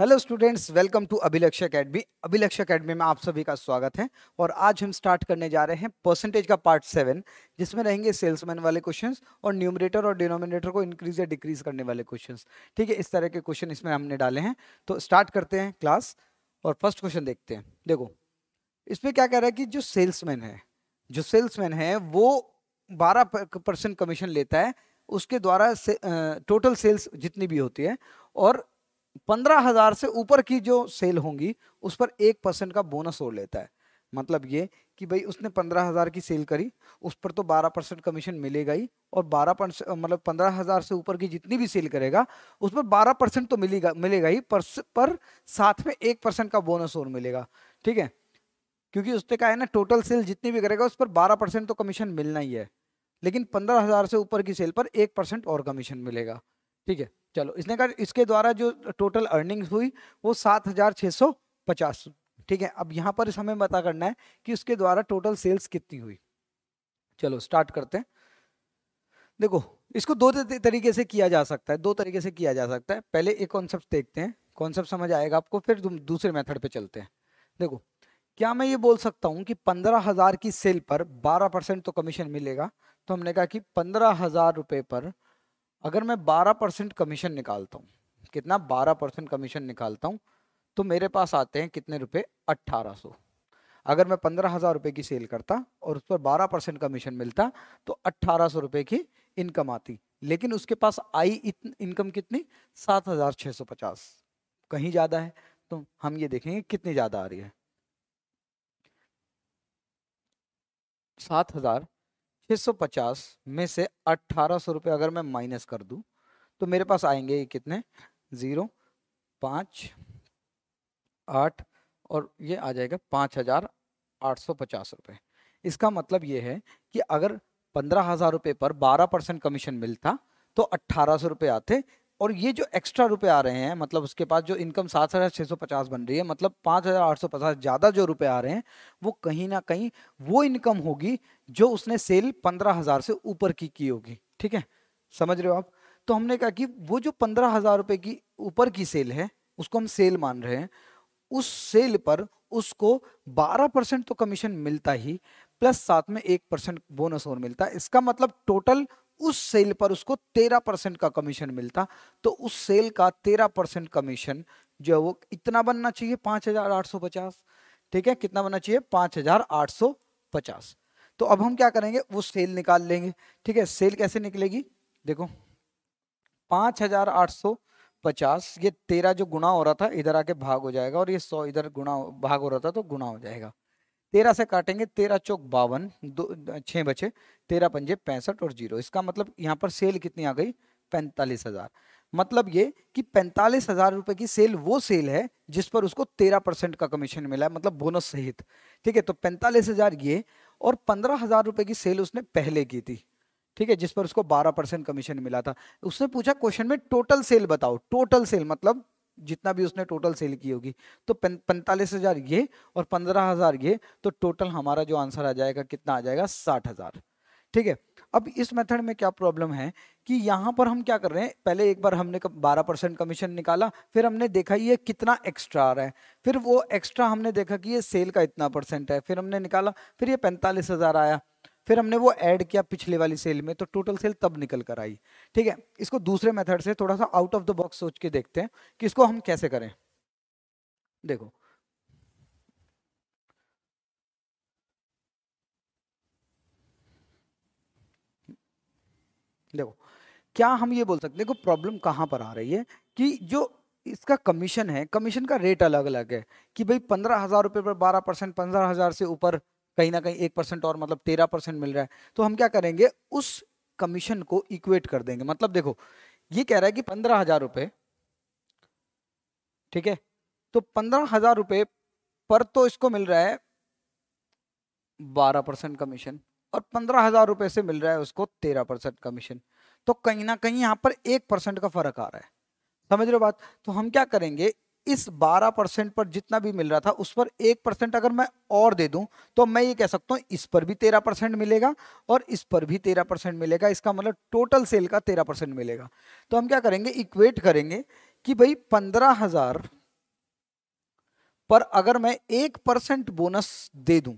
hello students welcome to Abhilakshya Academy Abhilakshya Academy में आप सभी का स्वागत है और आज हम स्टार्ट करने जा रहे हैं परसेंटेज का पार्ट सेवन जिसमें रहेंगे सेल्समैन वाले क्वेश्चंस और न्यूमरेटर और डिनोमिनेटर को इंक्रीज या डिक्रीज करने वाले क्वेश्चंस ठीक है इस तरह के क्वेश्चन इसमें हमने डाले हैं तो स्टार्ट करते हैं क्लास और फर्स्ट क्वेश्चन देखते हैं देखो इसमें क्या कह रहा है कि जो सेल्समैन है जो सेल्समैन है वो बारह परसेंट कमीशन लेता है उसके द्वारा टोटल सेल्स जितनी भी होती है और पंद्रह हजार से ऊपर की जो सेल होंगी उस पर एक परसेंट का बोनस और लेता है मतलब ये कि भाई उसने पंद्रह हजार की सेल करी उस पर तो बारह परसेंट कमीशन मिलेगा ही और बारह परसेंट मतलब पंद्रह हजार से ऊपर की जितनी भी सेल करेगा उस पर बारह परसेंट तो मिलेगा मिलेगा ही पर, पर साथ में एक परसेंट का बोनस और मिलेगा ठीक है क्योंकि उसने कहा है ना टोटल सेल जितनी भी करेगा उस पर बारह परसेंट तो कमीशन मिलना ही है लेकिन पंद्रह हजार से ऊपर की सेल पर एक परसेंट और कमीशन मिलेगा ठीक है चलो इसने कहा इसके द्वारा जो टोटल अर्निंग्स हुई वो सात हजार छः सौ पचास ठीक है अब यहाँ पर हमें बता करना है कि उसके द्वारा टोटल सेल्स कितनी हुई चलो स्टार्ट करते हैं देखो इसको दो तरीके से किया जा सकता है दो तरीके से किया जा सकता है पहले एक कॉन्सेप्ट देखते हैं कॉन्सेप्ट समझ आएगा आपको फिर दूसरे मेथड पे चलते हैं देखो क्या मैं ये बोल सकता हूँ कि पंद्रह हजार की सेल पर बारह परसेंट तो कमीशन मिलेगा तो हमने कहा कि पंद्रह हजार रुपये पर अगर मैं 12 परसेंट कमीशन निकालता हूँ कितना 12 परसेंट कमीशन निकालता हूँ तो मेरे पास आते हैं कितने रुपए 1800 अगर मैं पंद्रह हजार रुपये की सेल करता और उस पर 12 परसेंट कमीशन मिलता तो अट्ठारह सौ रुपये की इनकम आती लेकिन उसके पास आई इनकम कितनी सात कहीं ज़्यादा है तो हम ये देखेंगे कितनी ज़्यादा आ रही है सात हजार 650 में से अट्ठारह सौ अगर मैं माइनस कर दूं तो मेरे पास आएंगे कितने ज़ीरो पाँच आठ और ये आ जाएगा पाँच हज़ार आठ सौ पचास रुपये इसका मतलब ये है कि अगर पंद्रह हज़ार रुपये पर बारह परसेंट कमीशन मिलता तो अट्ठारह सौ रुपये आते और ये जो एक्स्ट्रा रुपए आ रहे हैं मतलब उसके पास जो इनकम सात हज़ार छह सौ पचास बन रही है मतलब पांच हज़ार आठ सौ पचास ज़्यादा जो रुपए आ रहे हैं वो कहीं ना कहीं वो इनकम होगी जो उसने सेल पंद्रह हज़ार से ऊपर की की होगी ठीक है समझ रहे हो आप तो हमने कहा कि वो जो पंद्रह हज़ार रुपए की ऊपर की सेल है उसको हम सेल मान रहे हैं उस सेल पर उसको बारह परसेंट तो कमीशन मिलता ही प्लस साथ में एक परसेंट बोनस और मिलता है इसका मतलब टोटल उस सेल पर उसको तेरह परसेंट का कमीशन मिलता तो उस सेल का तेरह परसेंट कमीशन जो है वो इतना बनना चाहिए पांच हजार आठ सौ पचास ठीक है कितना बनना चाहिए पांच हजार आठ सौ पचास तो अब हम क्या करेंगे वो सेल निकाल लेंगे ठीक है सेल कैसे निकलेगी देखो पांच हजार आठ सौ पचास ये तेरह जो गुणा हो रहा था इधर आके भाग हो जाएगा और ये सौ इधर गुणा भाग हो रहा था तो गुणा हो जाएगा तेरह से काटेंगे तेरह चौक बावन दो छः बचे तेरह पंजे पैंसठ और जीरो इसका मतलब यहाँ पर सेल कितनी आ गई पैंतालीस हजार मतलब ये कि पैंतालीस हजार रुपए की सेल वो सेल है जिस पर उसको तेरह परसेंट का कमीशन मिला है मतलब बोनस सहित ठीक है तो पैंतालीस हजार ये और पंद्रह हजार रुपए की सेल उसने पहले की थी ठीक है जिस पर उसको बारह परसेंट कमीशन मिला था उसने पूछा क्वेश्चन में टोटल सेल बताओ टोटल सेल मतलब जितना भी उसने टोटल सेल की होगी तो पैंतालीस हजार ये और पंद्रह हजार ये तो टोटल हमारा जो आंसर आ जाएगा कितना आ जाएगा साठ हजार ठीक है अब इस मेथड में क्या प्रॉब्लम है कि यहाँ पर हम क्या कर रहे हैं पहले एक बार हमने बारह परसेंट कमीशन निकाला फिर हमने देखा ये कितना एक्स्ट्रा आ रहा है फिर वो एक्स्ट्रा हमने देखा कि ये सेल का इतना परसेंट है फिर हमने निकाला फिर ये पैंतालीस हजार आया फिर हमने वो ऐड किया पिछले वाली सेल में तो टोटल सेल तब निकल कर आई ठीक है इसको दूसरे मेथड से थोड़ा सा आउट ऑफ द बॉक्स सोच के देखते हैं कि इसको हम कैसे करें देखो देखो क्या हम ये बोल सकते देखो प्रॉब्लम कहां पर आ रही है कि जो इसका कमीशन है कमीशन का रेट अलग अलग है कि भाई पंद्रह हजार रुपये पर बारह परसेंट पंद्रह हजार से ऊपर कहीं ना कहीं एक परसेंट और मतलब तेरह परसेंट मिल रहा है तो हम क्या करेंगे उस कमीशन को इक्वेट कर देंगे मतलब देखो ये कह रहा है कि पंद्रह हजार रुपये ठीक है तो पंद्रह हजार रुपये पर तो इसको मिल रहा है बारह परसेंट कमीशन और पंद्रह हजार रुपये से मिल रहा है उसको तेरह परसेंट कमीशन तो कहीं ना कहीं यहाँ पर एक परसेंट का फर्क आ रहा है समझ रहे हो बात तो हम क्या करेंगे इस 12 परसेंट पर जितना भी मिल रहा था उस पर एक परसेंट अगर मैं और दे दूं तो मैं ये कह सकता हूं इस पर भी तेरह परसेंट मिलेगा और इस पर भी तेरह परसेंट मिलेगा इसका मतलब टोटल सेल का 13 परसेंट मिलेगा तो हम क्या करेंगे इक्वेट करेंगे कि भाई पंद्रह हजार पर अगर मैं एक परसेंट बोनस दे दूं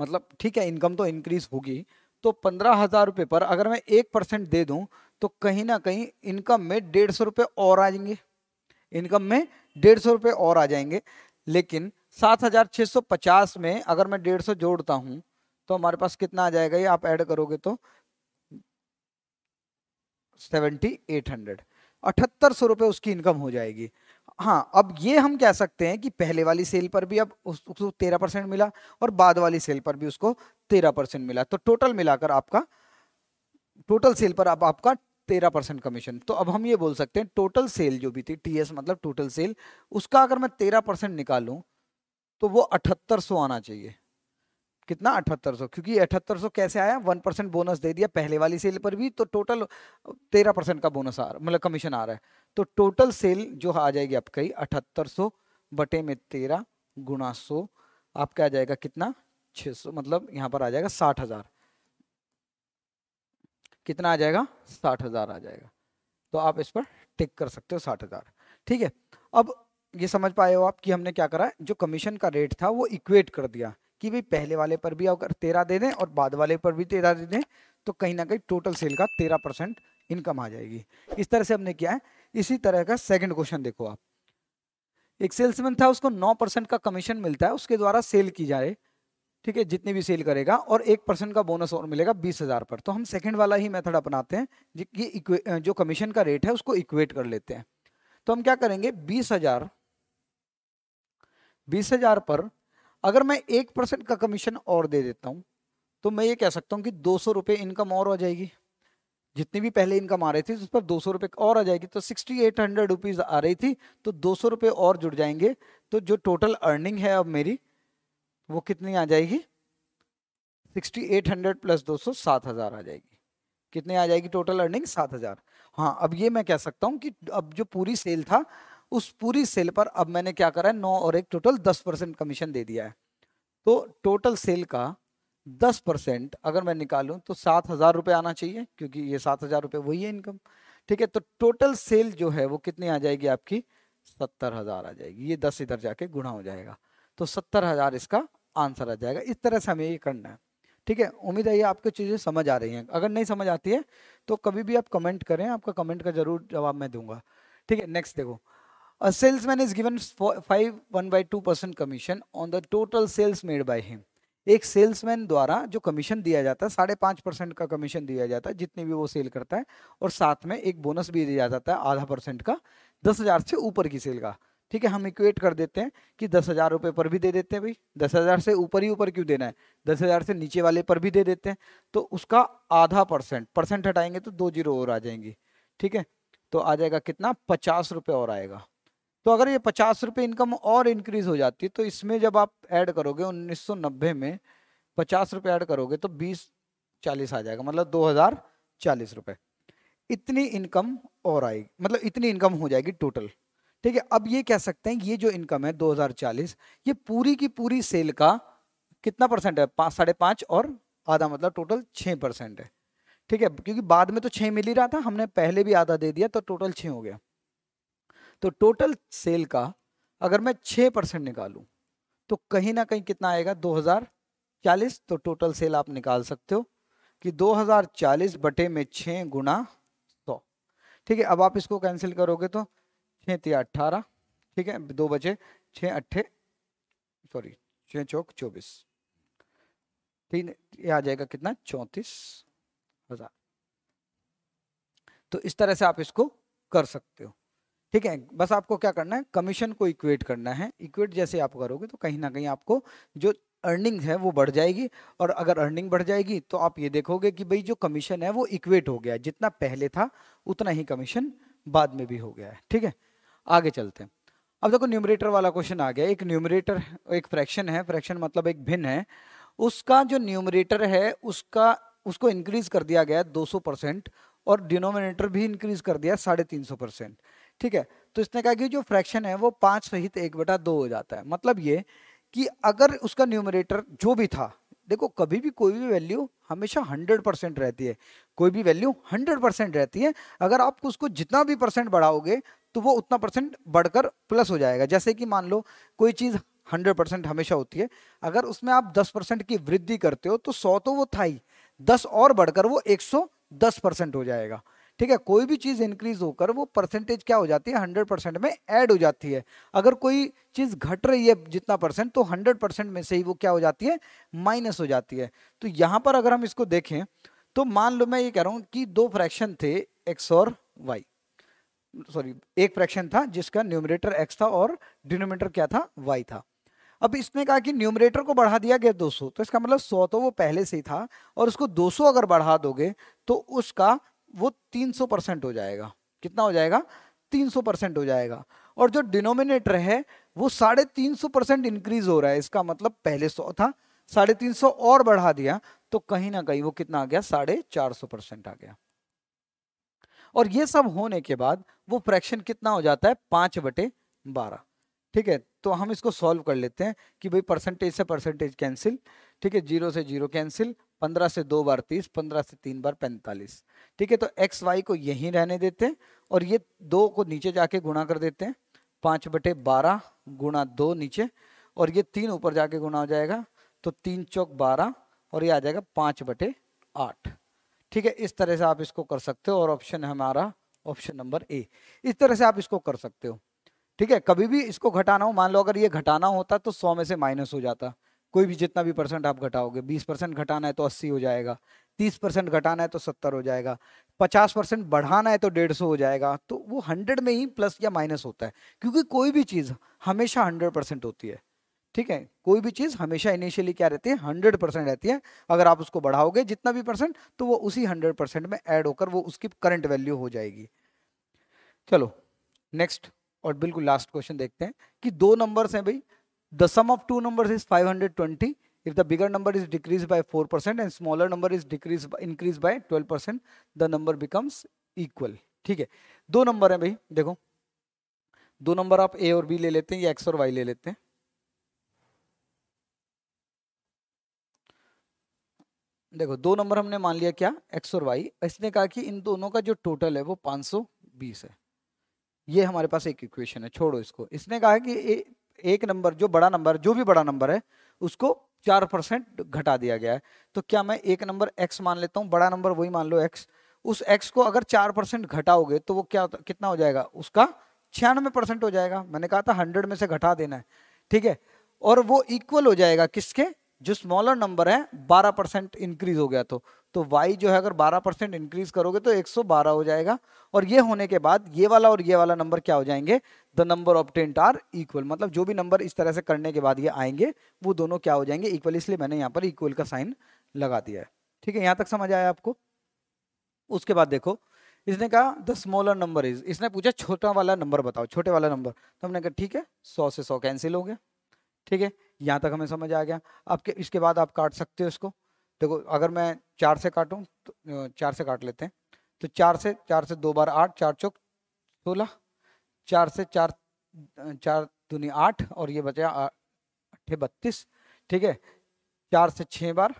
मतलब ठीक है इनकम तो इंक्रीज होगी तो पंद्रह हजार रुपए पर अगर मैं एक परसेंट दे दूं तो कहीं ना कहीं इनकम में डेढ़ सौ रुपए और आ जाएंगे इनकम में डेढ़ सौ रुपये और आ जाएंगे लेकिन सात हज़ार छः सौ पचास में अगर मैं डेढ़ सौ जोड़ता हूँ तो हमारे पास कितना आ जाएगा ये आप ऐड करोगे तो सेवेंटी एट हंड्रेड अठहत्तर सौ रुपये उसकी इनकम हो जाएगी हाँ अब ये हम कह सकते हैं कि पहले वाली सेल पर भी अब उसको तेरह परसेंट मिला और बाद वाली सेल पर भी उसको तेरह परसेंट मिला तो टोटल मिलाकर आपका टोटल सेल पर अब आप आपका तेरह परसेंट कमीशन तो अब हम ये बोल सकते हैं टोटल सेल जो भी थी टीएस मतलब टोटल सेल उसका अगर मैं तेरह परसेंट निकालू तो वो अठहत्तर सौ आना चाहिए कितना अठहत्तर सौ क्योंकि अठहत्तर सौ कैसे आया वन परसेंट बोनस दे दिया पहले वाली सेल पर भी तो टोटल तेरह परसेंट का बोनस आ रहा मतलब कमीशन आ रहा है तो टोटल सेल जो आ जाएगी आपका ही अठहत्तर सौ बटे में तेरह गुना सौ आपका आ जाएगा कितना छः सौ मतलब यहाँ पर आ जाएगा साठ हज़ार कितना आ जाएगा साठ हज़ार आ जाएगा तो आप इस पर टिक कर सकते हो साठ हज़ार ठीक है अब ये समझ पाए हो आप कि हमने क्या करा जो कमीशन का रेट था वो इक्वेट कर दिया कि भाई पहले वाले पर भी अगर तेरह दे दें और बाद वाले पर भी तेरह दे दें तो कहीं ना कहीं टोटल सेल का तेरह परसेंट इनकम आ जाएगी इस तरह से हमने किया है इसी तरह का सेकेंड क्वेश्चन देखो आप एक सेल्समैन था उसको नौ परसेंट का कमीशन मिलता है उसके द्वारा सेल की जाए ठीक है जितनी भी सेल करेगा और एक परसेंट का बोनस और मिलेगा बीस हज़ार पर तो हम सेकंड वाला ही मेथड अपनाते हैं कि जो कमीशन का रेट है उसको इक्वेट कर लेते हैं तो हम क्या करेंगे बीस हज़ार बीस हज़ार पर अगर मैं एक परसेंट का कमीशन और दे देता हूँ तो मैं ये कह सकता हूँ कि दो सौ रुपये इनकम और हो जाएगी जितनी भी पहले इनकम आ रही थी उस पर दो सौ रुपये और आ जाएगी तो सिक्सटी एट हंड्रेड रुपीज़ आ रही थी तो दो सौ रुपये और जुड़ जाएंगे तो जो टोटल अर्निंग है अब मेरी वो कितनी आ जाएगी सिक्सटी एट हंड्रेड प्लस दो सौ सात हजार आ जाएगी कितनी आ जाएगी टोटल अर्निंग सात हजार हाँ अब ये मैं कह सकता हूँ कि अब जो पूरी सेल था उस पूरी सेल पर अब मैंने क्या करा है नौ और एक टोटल दस परसेंट कमीशन दे दिया है तो टोटल सेल का दस परसेंट अगर मैं निकालूं तो सात हजार रुपये आना चाहिए क्योंकि ये सात हजार रुपये वही है इनकम ठीक है तो टोटल सेल जो है वो कितनी आ जाएगी आपकी सत्तर हजार आ जाएगी ये दस इधर जाके गुणा हो जाएगा तो सत्तर हजार इसका आंसर आ जाएगा इस तरह से हमें ये करना है ठीक है उम्मीद है ये आपको चीज़ें समझ आ रही हैं अगर नहीं समझ आती है तो कभी भी आप कमेंट करें आपका कमेंट का जरूर जवाब मैं दूंगा ठीक है नेक्स्ट देखो salesman is given five one by two percent commission on the total sales made by him एक सेल्समैन द्वारा जो कमीशन दिया जाता है साढ़े पाँच परसेंट का कमीशन दिया जाता है जितने भी वो सेल करता है और साथ में एक बोनस भी दिया जाता है आधा परसेंट का दस हज़ार से ऊपर की सेल का ठीक है हम इक्वेट कर देते हैं कि दस हज़ार रुपये पर भी दे देते हैं भाई दस हज़ार से ऊपर ही ऊपर क्यों देना है दस हज़ार से नीचे वाले पर भी दे देते हैं तो उसका आधा परसेंट परसेंट हटाएंगे तो दो जीरो और आ जाएंगी ठीक है तो आ जाएगा कितना पचास रुपये और आएगा तो अगर ये पचास रुपये इनकम और इंक्रीज हो जाती है तो इसमें जब आप ऐड करोगे उन्नीस में पचास रुपये ऐड करोगे तो बीस चालीस आ जाएगा मतलब दो हज़ार चालीस रुपये इतनी इनकम और आएगी मतलब इतनी इनकम हो जाएगी टोटल ठीक है अब ये कह सकते हैं ये जो इनकम है 2040 ये पूरी की पूरी सेल का कितना परसेंट है पाँच साढ़े पाँच और आधा मतलब टोटल छः परसेंट है ठीक है क्योंकि बाद में तो छः मिल ही रहा था हमने पहले भी आधा दे दिया तो टोटल छः हो गया तो टोटल सेल का अगर मैं छः परसेंट निकालूँ तो कहीं ना कहीं कितना आएगा दो तो टोटल सेल आप निकाल सकते हो कि दो बटे में छः गुना सौ ठीक है अब आप इसको कैंसिल करोगे तो छः तिया अट्ठारह ठीक है दो बजे छः अट्ठे सॉरी छः चौक चौबीस तीन ये आ जाएगा कितना चौंतीस हजार तो इस तरह से आप इसको कर सकते हो ठीक है बस आपको क्या करना है कमीशन को इक्वेट करना है इक्वेट जैसे आप करोगे तो कहीं ना कहीं आपको जो अर्निंग है वो बढ़ जाएगी और अगर अर्निंग बढ़ जाएगी तो आप ये देखोगे कि भाई जो कमीशन है वो इक्वेट हो गया जितना पहले था उतना ही कमीशन बाद में भी हो गया है ठीक है आगे चलते हैं अब देखो न्यूमरेटर वाला क्वेश्चन आ गया एक न्यूमरेटर एक फ्रैक्शन है फ्रैक्शन मतलब एक भिन्न है उसका जो न्यूमरेटर है उसका उसको इंक्रीज कर दिया गया दो सौ परसेंट और डिनोमिनेटर भी इंक्रीज कर दिया साढ़े तीन सौ परसेंट ठीक है तो इसने कहा कि जो फ्रैक्शन है वो पांच सहित एक बटा दो हो जाता है मतलब ये कि अगर उसका न्यूमरेटर जो भी था देखो कभी भी कोई भी वैल्यू हमेशा हंड्रेड परसेंट रहती है कोई भी वैल्यू 100 परसेंट रहती है अगर आप उसको जितना भी परसेंट बढ़ाओगे तो वो उतना परसेंट बढ़कर प्लस हो जाएगा जैसे कि मान लो कोई चीज़ हंड्रेड परसेंट हमेशा होती है अगर उसमें आप दस परसेंट की वृद्धि करते हो तो सौ तो वो था ही दस और बढ़कर वो एक सौ दस परसेंट हो जाएगा ठीक है कोई भी चीज़ इंक्रीज होकर वो परसेंटेज क्या हो जाती है हंड्रेड परसेंट में एड हो जाती है अगर कोई चीज़ घट रही है जितना परसेंट तो हंड्रेड परसेंट में से ही वो क्या हो जाती है माइनस हो जाती है तो यहाँ पर अगर हम इसको देखें तो मान लो मैं ये कह रहा हूं कि दो फ्रैक्शन थे एक्स और वाई सॉरी एक फ्रैक्शन था जिसका न्यूमरेटर एक्स था और डिनोमिनेटर क्या था वाई था अब इसने कहा कि न्यूमरेटर को बढ़ा दिया गया 200 तो इसका मतलब 100 तो वो पहले से ही था और उसको 200 अगर बढ़ा दोगे तो उसका वो 300 परसेंट हो जाएगा कितना हो जाएगा 300 परसेंट हो जाएगा और जो डिनोमिनेटर है वो साढ़े तीन सौ परसेंट इंक्रीज हो रहा है इसका मतलब पहले सौ था साढ़े तीन सौ और बढ़ा दिया तो कहीं ना कहीं वो कितना आ गया साढ़े चार सौ परसेंट आ गया और ये सब होने के बाद वो फ्रैक्शन कितना हो जाता है पांच बटे बारह ठीक है तो हम इसको सॉल्व कर लेते हैं कि भाई परसेंटेज से परसेंटेज कैंसिल ठीक है जीरो से जीरो कैंसिल पंद्रह से दो बार तीस पंद्रह से तीन बार पैंतालीस ठीक है तो एक्स वाई को यहीं रहने देते हैं और ये दो को नीचे जाके गुणा कर देते हैं पाँच बटे बारह गुणा दो नीचे और ये तीन ऊपर जाके गुणा हो जाएगा तो तीन चौक बारह और ये आ जाएगा पाँच बटे आठ ठीक है इस तरह से आप इसको कर सकते हो और ऑप्शन हमारा ऑप्शन नंबर ए इस तरह से आप इसको कर सकते हो ठीक है कभी भी इसको घटाना हो मान लो अगर ये घटाना होता तो सौ में से माइनस हो जाता कोई भी जितना भी परसेंट आप घटाओगे बीस परसेंट घटाना है तो अस्सी हो जाएगा तीस परसेंट घटाना है तो सत्तर हो जाएगा पचास परसेंट बढ़ाना है तो डेढ़ सौ हो जाएगा तो वो हंड्रेड में ही प्लस या माइनस होता है क्योंकि कोई भी चीज़ हमेशा हंड्रेड परसेंट होती है ठीक है कोई भी चीज़ हमेशा इनिशियली क्या रहती है हंड्रेड परसेंट रहती है अगर आप उसको बढ़ाओगे जितना भी परसेंट तो वो उसी हंड्रेड परसेंट में ऐड होकर वो उसकी करंट वैल्यू हो जाएगी चलो नेक्स्ट और बिल्कुल लास्ट क्वेश्चन देखते हैं कि दो नंबर्स हैं भाई the sum of two number is five if the bigger number is decreased by 4% and smaller number is decreased by, increased by 12% the number becomes equal ठीक है दो नंबर है भाई देखो दो नंबर आप ए और बी ले लेते हैं या एक्स और वाई ले लेते हैं देखो दो नंबर हमने मान लिया क्या एक्स और वाई इसने कहा कि इन दोनों का जो टोटल है वो 520 है ये हमारे पास एक इक्वेशन है छोड़ो इसको इसने कहा कि ए, एक नंबर जो बड़ा नंबर जो भी बड़ा नंबर है उसको चार परसेंट घटा दिया गया है तो क्या मैं एक नंबर एक्स मान लेता हूँ बड़ा नंबर वही मान लो एक्स उस एक्स को अगर चार परसेंट घटाओगे तो वो क्या कितना हो जाएगा उसका छियानवे परसेंट हो जाएगा मैंने कहा था हंड्रेड में से घटा देना है ठीक है और वो इक्वल हो जाएगा किसके जो स्मॉलर नंबर है 12 परसेंट इंक्रीज हो गया तो तो वाई जो है अगर 12 परसेंट इंक्रीज करोगे तो 112 हो जाएगा और ये होने के बाद ये वाला और ये वाला नंबर क्या हो जाएंगे the number obtained are equal मतलब जो भी नंबर इस तरह से करने के बाद ये आएंगे वो दोनों क्या हो जाएंगे इक्वल इसलिए मैंने यहाँ पर इक्वल का साइन लगा दिया है ठीक है यहाँ तक समझ आया आपको उसके बाद देखो इसने कहा द स्मॉलर नंबर इज इसने पूछा छोटा वाला नंबर बताओ छोटे वाला नंबर तो हमने कहा ठीक है सौ से सौ कैंसिल हो गया ठीक है यहाँ तक हमें समझ आ गया आपके इसके बाद आप काट सकते हो इसको देखो अगर मैं चार से काटूँ तो चार से काट लेते हैं तो चार से चार से दो बार आठ चार चौक सोलह चार से चार चार दुनी आठ और ये बचा अट्ठे बत्तीस ठीक है चार से छः बार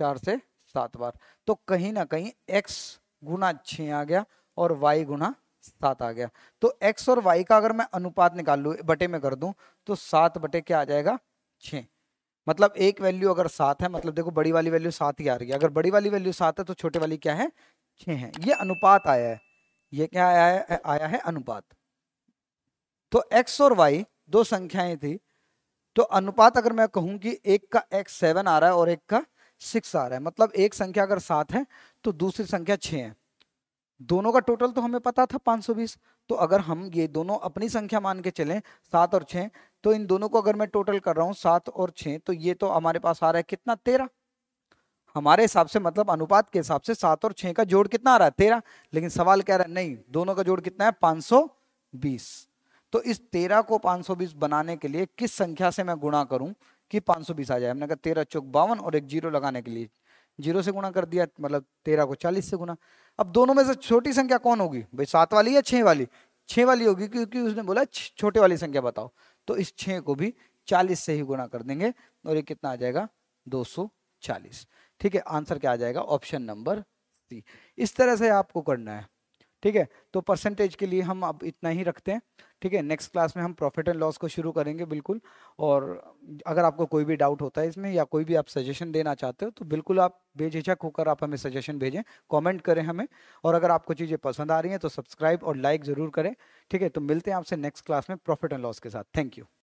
चार से सात बार तो कहीं ना कहीं एक्स गुना छः आ गया और वाई गुना सात आ गया तो एक्स और वाई का अगर मैं अनुपात निकाल लू बटे में कर दू तो सात बटे क्या आ जाएगा छ मतलब एक वैल्यू अगर सात है मतलब देखो बड़ी वाली वैल्यू सात ही आ रही है अगर बड़ी वाली वैल्यू सात है तो छोटे वाली क्या है छः है ये अनुपात आया है ये क्या आया है आया है अनुपात तो एक्स और वाई दो संख्याएं थी तो अनुपात अगर मैं कहूं कि एक का एक्स सेवन आ रहा है और एक का सिक्स आ रहा है मतलब एक संख्या अगर सात है तो दूसरी संख्या छ है दोनों का टोटल तो हमें पता था 520 तो अगर हम ये दोनों अपनी संख्या मान के चलें सात और छः तो इन दोनों को अगर मैं टोटल कर रहा हूँ सात और छः तो ये तो हमारे पास आ रहा है कितना तेरह हमारे हिसाब से मतलब अनुपात के हिसाब से सात और छः का जोड़ कितना आ रहा है तेरह लेकिन सवाल कह रहा है नहीं दोनों का जोड़ कितना है पाँच बीस तो इस तेरह को पाँच बनाने के लिए किस संख्या से मैं गुणा करूं कि पाँच आ जाए हमने कहा तेरह चौक बावन और एक जीरो लगाने के लिए जीरो से गुणा कर दिया मतलब तेरह को चालीस से गुना अब दोनों में से छोटी संख्या कौन होगी भाई सात वाली या छः वाली छः वाली होगी क्योंकि उसने बोला छोटे वाली संख्या बताओ तो इस छः को भी चालीस से ही गुणा कर देंगे और ये कितना आ जाएगा दो सौ चालीस ठीक है आंसर क्या आ जाएगा ऑप्शन नंबर सी इस तरह से आपको करना है ठीक है तो परसेंटेज के लिए हम अब इतना ही रखते हैं ठीक है नेक्स्ट क्लास में हम प्रॉफिट एंड लॉस को शुरू करेंगे बिल्कुल और अगर आपको कोई भी डाउट होता है इसमें या कोई भी आप सजेशन देना चाहते हो तो बिल्कुल आप बेझिझक होकर आप हमें सजेशन भेजें कमेंट करें हमें और अगर आपको चीज़ें पसंद आ रही हैं तो सब्सक्राइब और लाइक ज़रूर करें ठीक है तो मिलते हैं आपसे नेक्स्ट क्लास में प्रॉफिट एंड लॉस के साथ थैंक यू